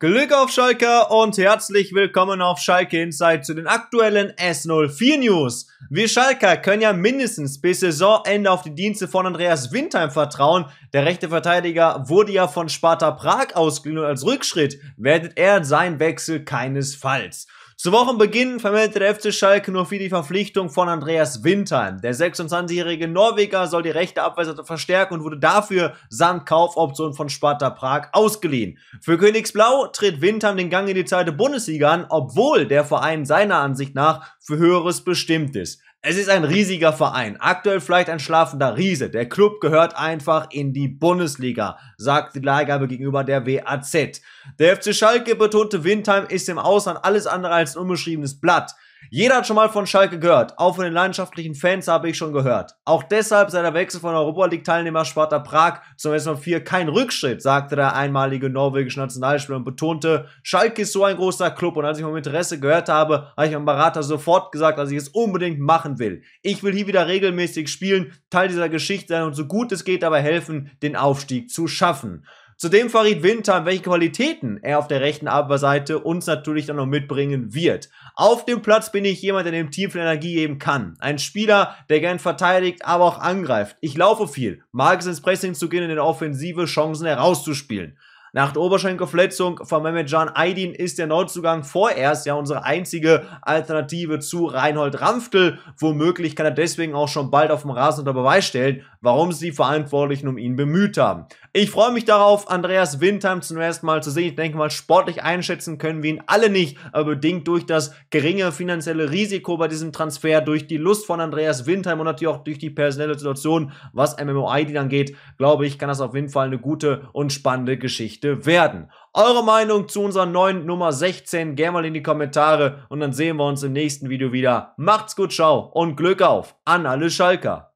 Glück auf Schalke und herzlich willkommen auf Schalke Insight zu den aktuellen S04 News. Wir Schalker können ja mindestens bis Saisonende auf die Dienste von Andreas Windheim vertrauen. Der rechte Verteidiger wurde ja von Sparta Prag ausgeliehen und als Rückschritt wertet er seinen Wechsel keinesfalls. Zu Wochenbeginn vermeldete der FC Schalke nur für die Verpflichtung von Andreas Windheim. Der 26-jährige Norweger soll die rechte Abwehrseite verstärken und wurde dafür samt Kaufoption von Sparta Prag ausgeliehen. Für Königsblau tritt Windheim den Gang in die zweite Bundesliga an, obwohl der Verein seiner Ansicht nach für Höheres bestimmt ist. Es ist ein riesiger Verein, aktuell vielleicht ein schlafender Riese. Der Club gehört einfach in die Bundesliga, sagt die Leihgabe gegenüber der WAZ. Der FC Schalke betonte, Windheim ist im Ausland alles andere als ein unbeschriebenes Blatt. Jeder hat schon mal von Schalke gehört. Auch von den leidenschaftlichen Fans habe ich schon gehört. Auch deshalb sei der Wechsel von Europa League-Teilnehmer Sparta Prag zum s 4 kein Rückschritt, sagte der einmalige norwegische Nationalspieler und betonte, Schalke ist so ein großer Club und als ich vom Interesse gehört habe, habe ich meinem Berater sofort gesagt, dass ich es unbedingt machen will. Ich will hier wieder regelmäßig spielen, Teil dieser Geschichte sein und so gut es geht dabei helfen, den Aufstieg zu schaffen. Zudem verriet Winter, welche Qualitäten er auf der rechten Abwehrseite uns natürlich dann noch mitbringen wird. Auf dem Platz bin ich jemand, der dem Team viel Energie geben kann. Ein Spieler, der gern verteidigt, aber auch angreift. Ich laufe viel, mag es ins Pressing zu gehen und in der Offensive Chancen herauszuspielen. Nach der Oberschenkelverletzung von Mehmetjan Aydin ist der Neuzugang vorerst ja unsere einzige Alternative zu Reinhold Ramftel. Womöglich kann er deswegen auch schon bald auf dem Rasen unter Beweis stellen, warum sie die Verantwortlichen um ihn bemüht haben. Ich freue mich darauf, Andreas Windheim zum ersten Mal zu sehen. Ich denke mal, sportlich einschätzen können wir ihn alle nicht, aber bedingt durch das geringe finanzielle Risiko bei diesem Transfer, durch die Lust von Andreas Windheim und natürlich auch durch die personelle Situation, was MMO Aydin angeht, glaube ich, kann das auf jeden Fall eine gute und spannende Geschichte Geschichte werden. Eure Meinung zu unserer neuen Nummer 16 gerne mal in die Kommentare und dann sehen wir uns im nächsten Video wieder. Macht's gut, ciao und Glück auf an alle Schalker.